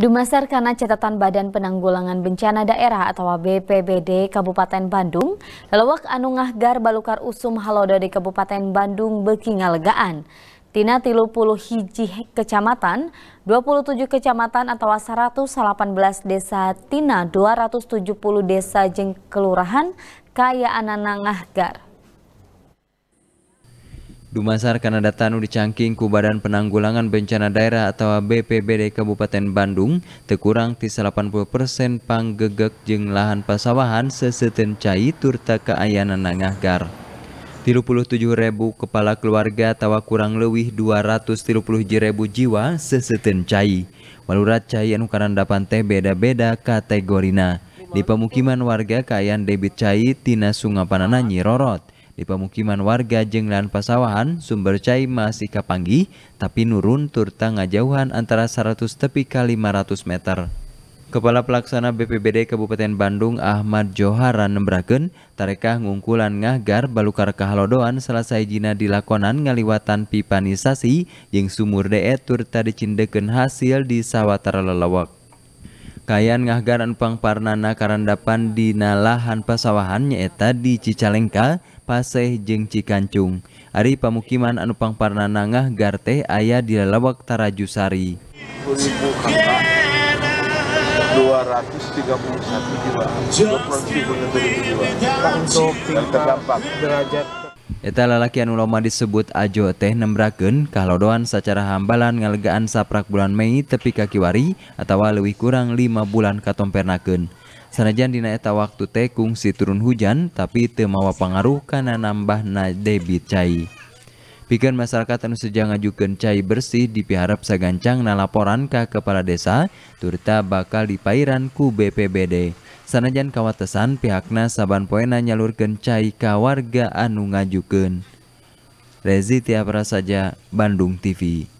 Dumaser karena catatan Badan Penanggulangan Bencana Daerah atau BPBD Kabupaten Bandung, lelewak anu ngahgar balukar usum halodo di Kabupaten Bandung beki ngalegaan. Tina tilu puluh hiji kecamatan, 27 kecamatan atau 118 desa Tina 270 desa jeng kelurahan kaya anana ngahgar. Dumasar Tanu di ku Badan Penanggulangan Bencana Daerah atau BPBD Kabupaten Bandung terkurang ti 80 persen panggegek jeng lahan pasawahan seseten cai turta keayanan nangahgar. 37 ribu kepala keluarga tawa kurang lebih 230 ribu jiwa seseten cai. Walurat cai anu karandapan teh beda-beda kategorina. Di pemukiman warga kayaan debit cai tina sungapanana nyirorot di pemukiman warga jenglan pasawahan sumber cai masih kapanggi tapi nurun turta ngajauhan antara 100 tepi ke 500 meter. Kepala Pelaksana BPBD Kabupaten Bandung Ahmad Joharan nembraken tarekah ngungkulan ngagar balukar kahalodoan selesai jina dilakonan ngaliwatan pipanisasi yang sumur deet turta dicindeken hasil di sawatara lelawak. Kayan ngahgaran pangparnana karandapan di nalahan pasawahan nyaeta di Cicalengka, Paseh jeung Cikancung. Ari pamukiman anu pangparnana ngahgar teh aya di lalawak Tarajusari. 231 jiwa, 21 jiwa, untuk terdampak derajat lalakian ulama disebut Ajo teh nembraken kalau doan secara hambalan ngalegaan saprak bulan Mei tepi kakiwari atau luwi kurang 5 bulan kato pernaken. Sanjan dina eta waktu tek kuung si turun hujan tapi temaawa pengaruh karena nambah na debit ca. Pikan masyarakat yang sejang ngajukan cai bersih dipiharap segancang na laporan ke kepala desa turta bakal dipairan ku BPBD. Sanajan kawatesan pihakna saban poena nyalurkan cai ka warga anu ngajukan. Rezi Tiapra saja Bandung TV.